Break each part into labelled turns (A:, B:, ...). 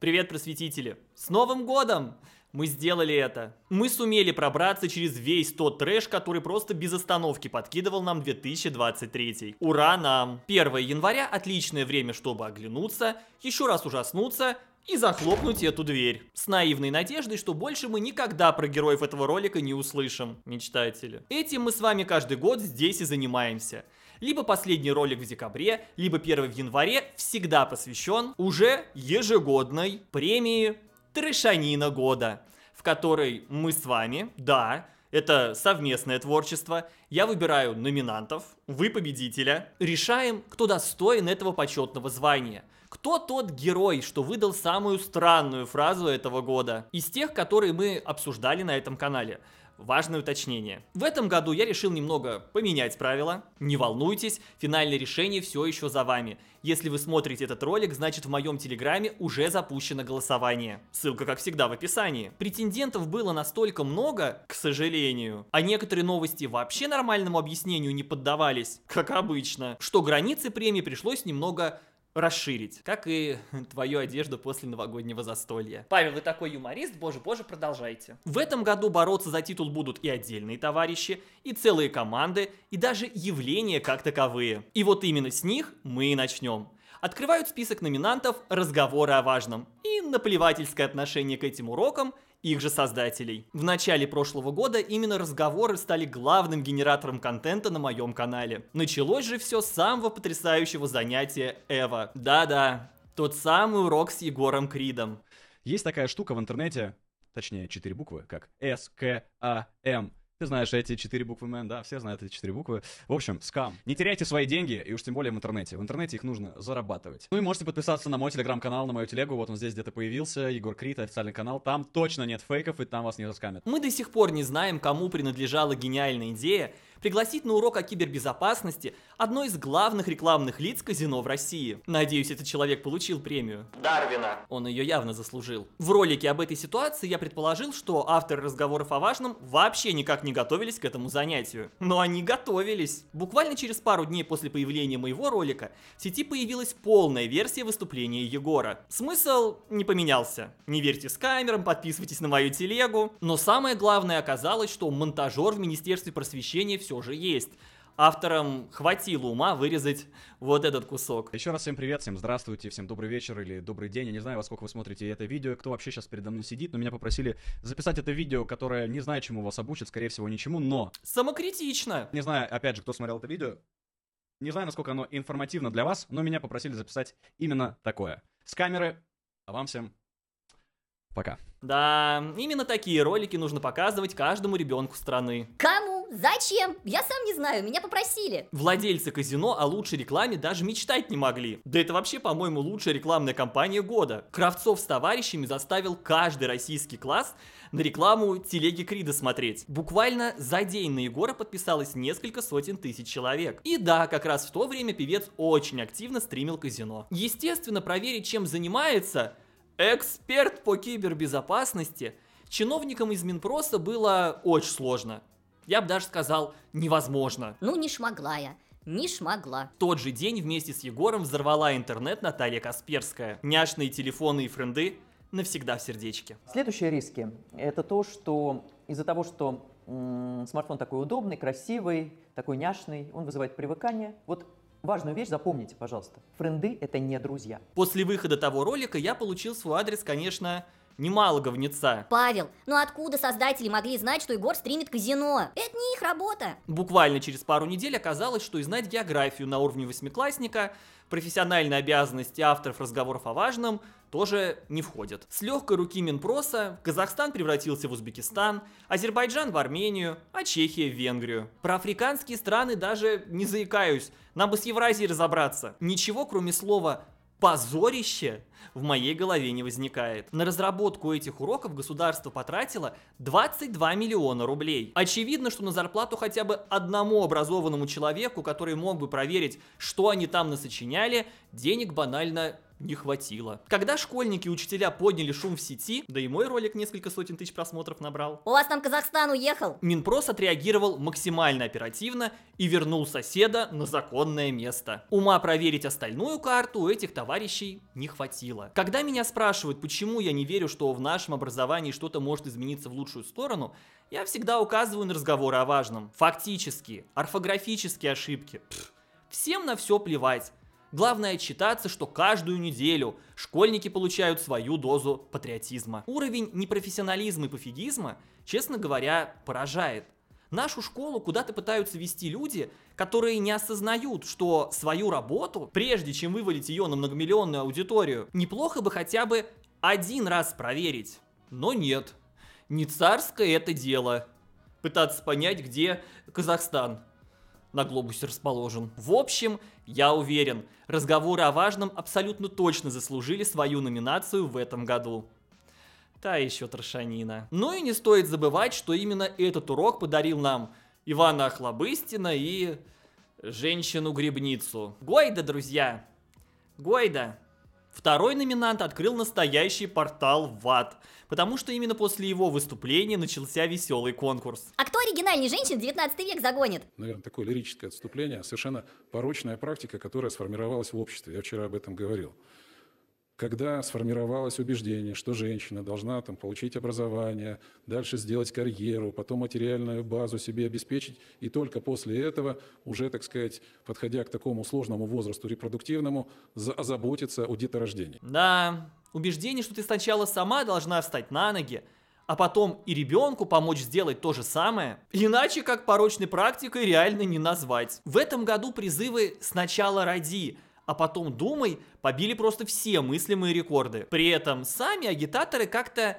A: Привет, просветители! С Новым годом! Мы сделали это. Мы сумели пробраться через весь тот трэш, который просто без остановки подкидывал нам 2023. Ура нам! 1 января отличное время, чтобы оглянуться, еще раз ужаснуться и захлопнуть эту дверь. С наивной надеждой, что больше мы никогда про героев этого ролика не услышим. Мечтатели. Этим мы с вами каждый год здесь и занимаемся. Либо последний ролик в декабре, либо первый в январе всегда посвящен уже ежегодной премии Трешанина года, в которой мы с вами, да, это совместное творчество. Я выбираю номинантов, вы победителя. Решаем, кто достоин этого почетного звания. Кто тот герой, что выдал самую странную фразу этого года? Из тех, которые мы обсуждали на этом канале важное уточнение. В этом году я решил немного поменять правила. Не волнуйтесь, финальное решение все еще за вами. Если вы смотрите этот ролик, значит в моем телеграме уже запущено голосование. Ссылка, как всегда, в описании. Претендентов было настолько много, к сожалению, а некоторые новости вообще нормальному объяснению не поддавались, как обычно, что границы премии пришлось немного расширить, как и твою одежду после новогоднего застолья. Павел, вы такой юморист, боже-боже, продолжайте. В этом году бороться за титул будут и отдельные товарищи, и целые команды, и даже явления как таковые. И вот именно с них мы и начнем. Открывают список номинантов разговоры о важном и наплевательское отношение к этим урокам – их же создателей. В начале прошлого года именно разговоры стали главным генератором контента на моем канале. Началось же все с самого потрясающего занятия Эва. Да-да, тот самый урок с Егором Кридом. Есть такая штука в интернете, точнее, четыре буквы, как С, К, А, М. Ты знаешь эти четыре буквы Мэн, да, все знают эти четыре буквы. В общем, скам. Не теряйте свои деньги, и уж тем более в интернете. В интернете их нужно зарабатывать. Ну и можете подписаться на мой телеграм-канал, на мою телегу. Вот он здесь где-то появился. Егор Крит, официальный канал. Там точно нет фейков, и там вас не заскамят. Мы до сих пор не знаем, кому принадлежала гениальная идея пригласить на урок о кибербезопасности одно из главных рекламных лиц казино в России. Надеюсь, этот человек получил премию. Дарвина. Он ее явно заслужил. В ролике об этой ситуации я предположил, что авторы разговоров о важном вообще никак не готовились к этому занятию. Но они готовились. Буквально через пару дней после появления моего ролика в сети появилась полная версия выступления Егора. Смысл не поменялся. Не верьте с камерам, подписывайтесь на мою телегу. Но самое главное оказалось, что монтажер в Министерстве просвещения все все же есть авторам хватило ума вырезать вот этот кусок. Еще раз всем привет, всем здравствуйте, всем добрый вечер или добрый день. Я не знаю, во сколько вы смотрите это видео, кто вообще сейчас передо мной сидит, но меня попросили записать это видео, которое не знаю, чему вас обучит, скорее всего, ничему, но... Самокритично! Не знаю, опять же, кто смотрел это видео, не знаю, насколько оно информативно для вас, но меня попросили записать именно такое. С камеры, а вам всем Пока. Да, именно такие ролики нужно показывать каждому ребенку страны.
B: Кому? Зачем? Я сам не знаю, меня попросили.
A: Владельцы казино о лучшей рекламе даже мечтать не могли. Да это вообще, по-моему, лучшая рекламная кампания года. Кравцов с товарищами заставил каждый российский класс на рекламу телеги Крида смотреть. Буквально за день на Егора подписалось несколько сотен тысяч человек. И да, как раз в то время певец очень активно стримил казино. Естественно, проверить, чем занимается эксперт по кибербезопасности, чиновникам из Минпроса было очень сложно. Я бы даже сказал, невозможно.
B: Ну, не шмогла я не шмогла. В
A: тот же день вместе с Егором взорвала интернет Наталья Касперская. Няшные телефоны и френды навсегда в сердечке. Следующие риски – это то, что из-за того, что м -м, смартфон такой удобный, красивый, такой няшный, он вызывает привыкание. Вот Важную вещь запомните, пожалуйста. Френды — это не друзья. После выхода того ролика я получил свой адрес, конечно, немало говнеца.
B: Павел, ну откуда создатели могли знать, что Егор стримит казино? Это не их работа.
A: Буквально через пару недель оказалось, что и знать географию на уровне восьмиклассника, профессиональные обязанности авторов разговоров о важном тоже не входят. С легкой руки Минпроса Казахстан превратился в Узбекистан, Азербайджан в Армению, а Чехия в Венгрию. Про африканские страны даже не заикаюсь, нам бы с Евразией разобраться. Ничего, кроме слова позорище в моей голове не возникает. На разработку этих уроков государство потратило 22 миллиона рублей. Очевидно, что на зарплату хотя бы одному образованному человеку, который мог бы проверить, что они там насочиняли, денег банально не хватило. Когда школьники и учителя подняли шум в сети, да и мой ролик несколько сотен тысяч просмотров набрал.
B: У вас там Казахстан уехал?
A: Минпрос отреагировал максимально оперативно и вернул соседа на законное место. Ума проверить остальную карту у этих товарищей не хватило. Когда меня спрашивают, почему я не верю, что в нашем образовании что-то может измениться в лучшую сторону, я всегда указываю на разговоры о важном. фактически, орфографические ошибки. Пфф, всем на все плевать. Главное отчитаться, что каждую неделю школьники получают свою дозу патриотизма. Уровень непрофессионализма и пофигизма, честно говоря, поражает. Нашу школу куда-то пытаются вести люди, которые не осознают, что свою работу, прежде чем вывалить ее на многомиллионную аудиторию, неплохо бы хотя бы один раз проверить. Но нет, не царское это дело. Пытаться понять, где Казахстан на глобусе расположен. В общем, я уверен, разговоры о важном абсолютно точно заслужили свою номинацию в этом году. Та еще трошанина. Ну и не стоит забывать, что именно этот урок подарил нам Ивана Охлобыстина и женщину-грибницу. Гойда, друзья! Гойда! Второй номинант открыл настоящий портал в ад, потому что именно после его выступления начался веселый конкурс.
B: А кто оригинальней женщин в 19 век загонит?
A: Наверное, такое лирическое отступление, а совершенно порочная практика, которая сформировалась в обществе. Я вчера об этом говорил когда сформировалось убеждение, что женщина должна там, получить образование, дальше сделать карьеру, потом материальную базу себе обеспечить, и только после этого, уже, так сказать, подходя к такому сложному возрасту репродуктивному, озаботиться о деторождении. Да, убеждение, что ты сначала сама должна встать на ноги, а потом и ребенку помочь сделать то же самое, иначе как порочной практикой реально не назвать. В этом году призывы «Сначала роди», а потом думай, побили просто все мыслимые рекорды. При этом сами агитаторы как-то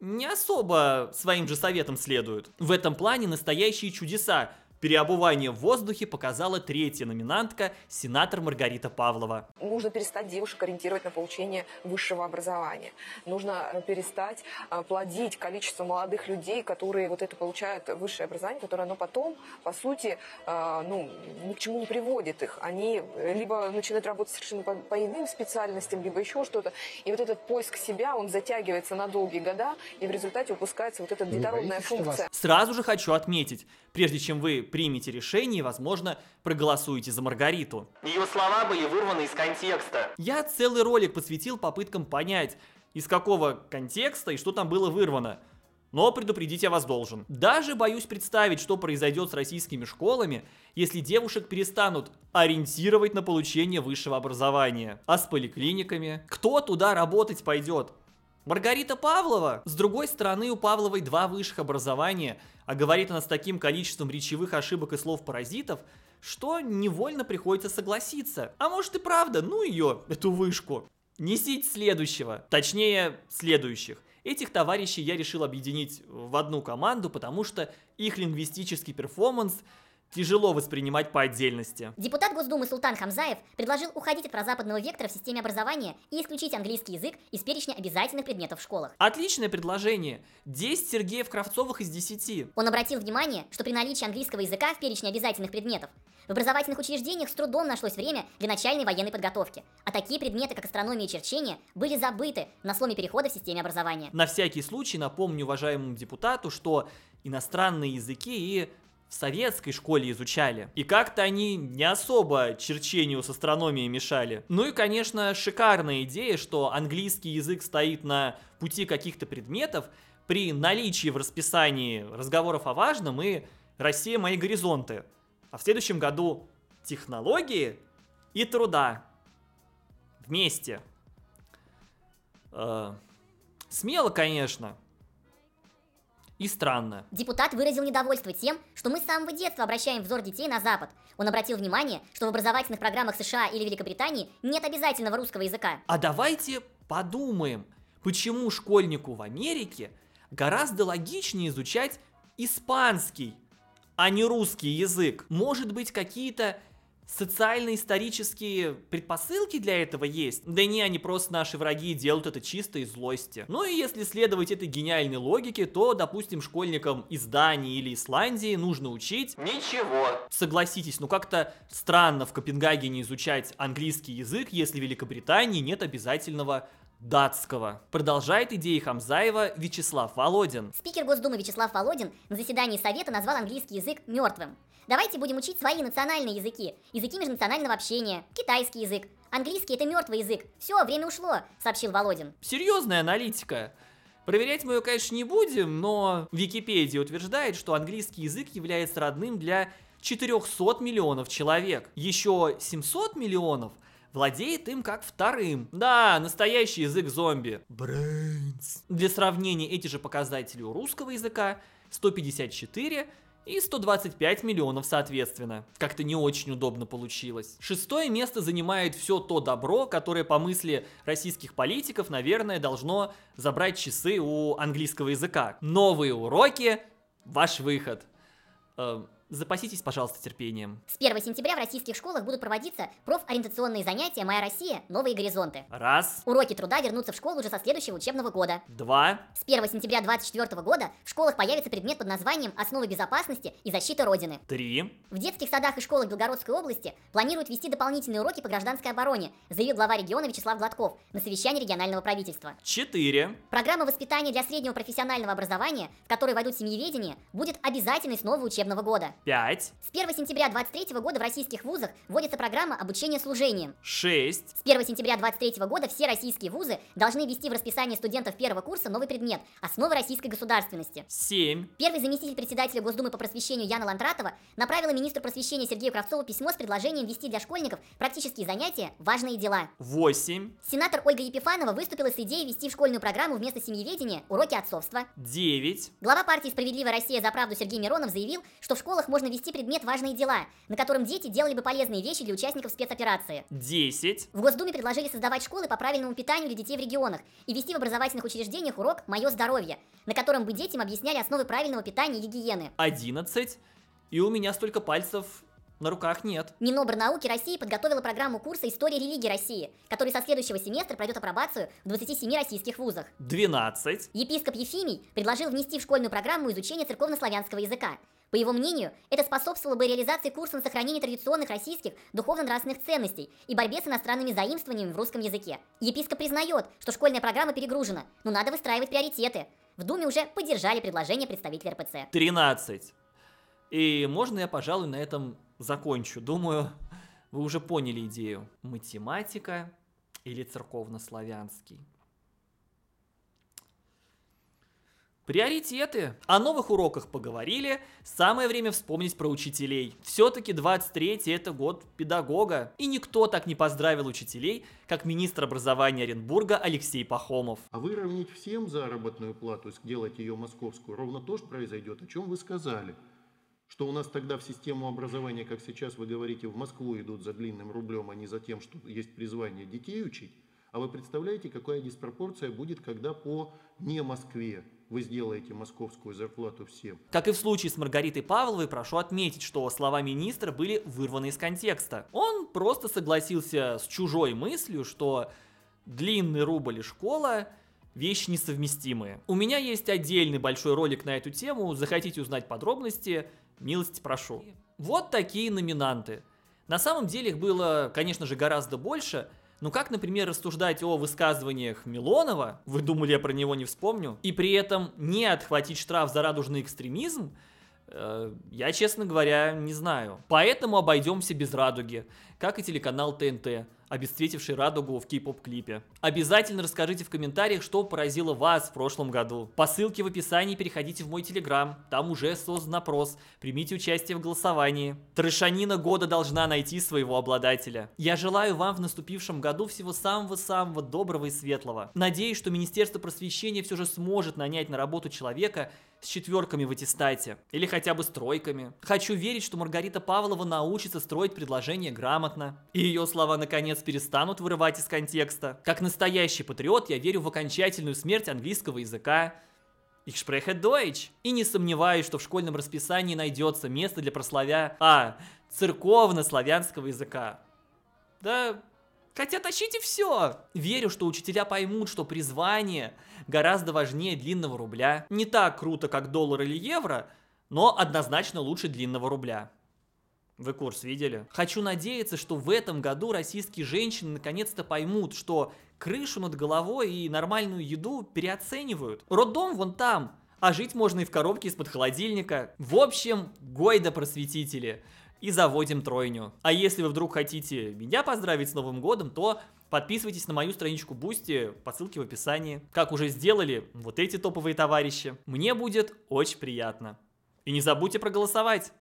A: не особо своим же советом следуют. В этом плане настоящие чудеса, Переобувание в воздухе показала третья номинантка, сенатор Маргарита Павлова. Нужно перестать девушек ориентировать на получение высшего образования. Нужно э, перестать э, плодить количество молодых людей, которые вот это получают высшее образование, которое оно потом, по сути, э, ну, ни к чему не приводит их. Они
B: либо начинают работать совершенно по, по иным специальностям, либо еще что-то. И вот этот поиск себя, он затягивается на долгие года, и в результате упускается вот эта ну, детородная функция. Вас.
A: Сразу же хочу отметить, прежде чем вы примете решение и, возможно, проголосуете за Маргариту. Ее слова были вырваны из контекста. Я целый ролик посвятил попыткам понять, из какого контекста и что там было вырвано. Но предупредить я вас должен. Даже боюсь представить, что произойдет с российскими школами, если девушек перестанут ориентировать на получение высшего образования. А с поликлиниками? Кто туда работать пойдет? Маргарита Павлова? С другой стороны, у Павловой два высших образования – а говорит она с таким количеством речевых ошибок и слов-паразитов, что невольно приходится согласиться. А может и правда, ну ее, эту вышку. несить следующего, точнее следующих. Этих товарищей я решил объединить в одну команду, потому что их лингвистический перформанс – тяжело воспринимать по отдельности.
B: Депутат Госдумы Султан Хамзаев предложил уходить от прозападного вектора в системе образования и исключить английский язык из перечня обязательных предметов в школах.
A: Отличное предложение. 10 Сергеев Кравцовых из 10.
B: Он обратил внимание, что при наличии английского языка в перечне обязательных предметов в образовательных учреждениях с трудом нашлось время для начальной военной подготовки, а такие предметы, как астрономия и черчение, были забыты на сломе перехода в системе образования.
A: На всякий случай напомню уважаемому депутату, что иностранные языки и в советской школе изучали. И как-то они не особо черчению с астрономией мешали. Ну и, конечно, шикарная идея, что английский язык стоит на пути каких-то предметов, при наличии в расписании разговоров о важном и «Россия – мои горизонты». А в следующем году технологии и труда вместе. Э, смело, конечно, и странно.
B: Депутат выразил недовольство тем, что мы с самого детства обращаем взор детей на Запад. Он обратил внимание, что в образовательных программах США или Великобритании нет обязательного русского языка.
A: А давайте подумаем, почему школьнику в Америке гораздо логичнее изучать испанский, а не русский язык. Может быть, какие-то социально-исторические предпосылки для этого есть. Да не, они просто наши враги и делают это чисто из злости. Ну и если следовать этой гениальной логике, то, допустим, школьникам из Дании или Исландии нужно учить... Ничего. Согласитесь, ну как-то странно в Копенгагене изучать английский язык, если в Великобритании нет обязательного датского. Продолжает идеи Хамзаева Вячеслав Володин.
B: Спикер Госдумы Вячеслав Володин на заседании Совета назвал английский язык мертвым. Давайте будем учить свои национальные языки, языки межнационального общения, китайский язык. Английский это мертвый язык. Все, время ушло, сообщил Володин.
A: Серьезная аналитика. Проверять мы ее, конечно, не будем, но Википедия утверждает, что английский язык является родным для 400 миллионов человек. Еще 700 миллионов владеет им как вторым. Да, настоящий язык зомби. Brains. Для сравнения эти же показатели у русского языка 154, и 125 миллионов соответственно. Как-то не очень удобно получилось. Шестое место занимает все то добро, которое по мысли российских политиков, наверное, должно забрать часы у английского языка. Новые уроки, ваш выход. Эм, Запаситесь, пожалуйста, терпением.
B: С 1 сентября в российских школах будут проводиться профориентационные занятия «Моя Россия. Новые горизонты». Раз. Уроки труда вернутся в школу уже со следующего учебного года. Два. С 1 сентября 2024 года в школах появится предмет под названием «Основы безопасности и защиты Родины». Три. В детских садах и школах Белгородской области планируют вести дополнительные уроки по гражданской обороне, заявил глава региона Вячеслав Гладков на совещании регионального правительства.
A: Четыре.
B: Программа воспитания для среднего профессионального образования, в которой войдут семьеведение, будет обязательной с нового учебного года. 5. С 1 сентября 23 года в российских вузах вводится программа обучения служением. 6. С 1 сентября 23 года все российские вузы должны ввести в расписание студентов первого курса новый предмет – основы российской государственности. 7. Первый заместитель председателя Госдумы по просвещению Яна Ландратова направила министру просвещения Сергею Кравцову письмо с предложением вести для школьников практические занятия «Важные дела».
A: 8.
B: Сенатор Ольга Епифанова выступила с идеей вести в школьную программу вместо семьеведения уроки отцовства.
A: 9.
B: Глава партии «Справедливая Россия за правду» Сергей Миронов заявил, что в школах которых можно вести предмет «Важные дела», на котором дети делали бы полезные вещи для участников спецоперации.
A: 10.
B: В Госдуме предложили создавать школы по правильному питанию для детей в регионах и вести в образовательных учреждениях урок «Мое здоровье», на котором бы детям объясняли основы правильного питания и гигиены.
A: 11. И у меня столько пальцев на руках нет.
B: Минобрнауки России подготовила программу курса «История религии России», который со следующего семестра пройдет апробацию в 27 российских вузах.
A: 12.
B: Епископ Ефимий предложил внести в школьную программу изучение церковнославянского языка. По его мнению, это способствовало бы реализации курса на сохранение традиционных российских духовно-нравственных ценностей и борьбе с иностранными заимствованиями в русском языке. Епископ признает, что школьная программа перегружена, но надо выстраивать приоритеты. В Думе уже поддержали предложение представителя РПЦ.
A: 13. И можно я, пожалуй, на этом закончу. Думаю, вы уже поняли идею. Математика или церковнославянский. Приоритеты. О новых уроках поговорили, самое время вспомнить про учителей. Все-таки 23 это год педагога. И никто так не поздравил учителей, как министр образования Оренбурга Алексей Пахомов. А выровнять всем заработную плату, сделать ее московскую, ровно то, что произойдет, о чем вы сказали. Что у нас тогда в систему образования, как сейчас вы говорите, в Москву идут за длинным рублем, а не за тем, что есть призвание детей учить. А вы представляете, какая диспропорция будет, когда по не Москве вы сделаете московскую зарплату всем. Как и в случае с Маргаритой Павловой, прошу отметить, что слова министра были вырваны из контекста. Он просто согласился с чужой мыслью, что длинный рубль и школа вещи несовместимые. У меня есть отдельный большой ролик на эту тему, захотите узнать подробности, милости прошу. Вот такие номинанты. На самом деле их было, конечно же, гораздо больше, ну как, например, рассуждать о высказываниях Милонова, вы думали, я про него не вспомню, и при этом не отхватить штраф за радужный экстремизм, э, я, честно говоря, не знаю. Поэтому обойдемся без радуги, как и телеканал ТНТ обесцветивший радугу в кей-поп-клипе. Обязательно расскажите в комментариях, что поразило вас в прошлом году. По ссылке в описании переходите в мой телеграм, там уже создан опрос, примите участие в голосовании. Трешанина года должна найти своего обладателя. Я желаю вам в наступившем году всего самого-самого доброго и светлого. Надеюсь, что Министерство просвещения все же сможет нанять на работу человека, с четверками в аттестате или хотя бы с тройками. Хочу верить, что Маргарита Павлова научится строить предложения грамотно, и ее слова наконец перестанут вырывать из контекста. Как настоящий патриот я верю в окончательную смерть английского языка, Ich spreche Deutsch. И не сомневаюсь, что в школьном расписании найдется место для прославя... А, церковно-славянского языка. Да, хотя тащите все. Верю, что учителя поймут, что призвание гораздо важнее длинного рубля. Не так круто, как доллар или евро, но однозначно лучше длинного рубля. Вы курс видели? Хочу надеяться, что в этом году российские женщины наконец-то поймут, что крышу над головой и нормальную еду переоценивают. Роддом вон там, а жить можно и в коробке из-под холодильника. В общем, гойда просветители. И заводим тройню. А если вы вдруг хотите меня поздравить с Новым годом, то Подписывайтесь на мою страничку Бусти по ссылке в описании. Как уже сделали вот эти топовые товарищи. Мне будет очень приятно. И не забудьте проголосовать.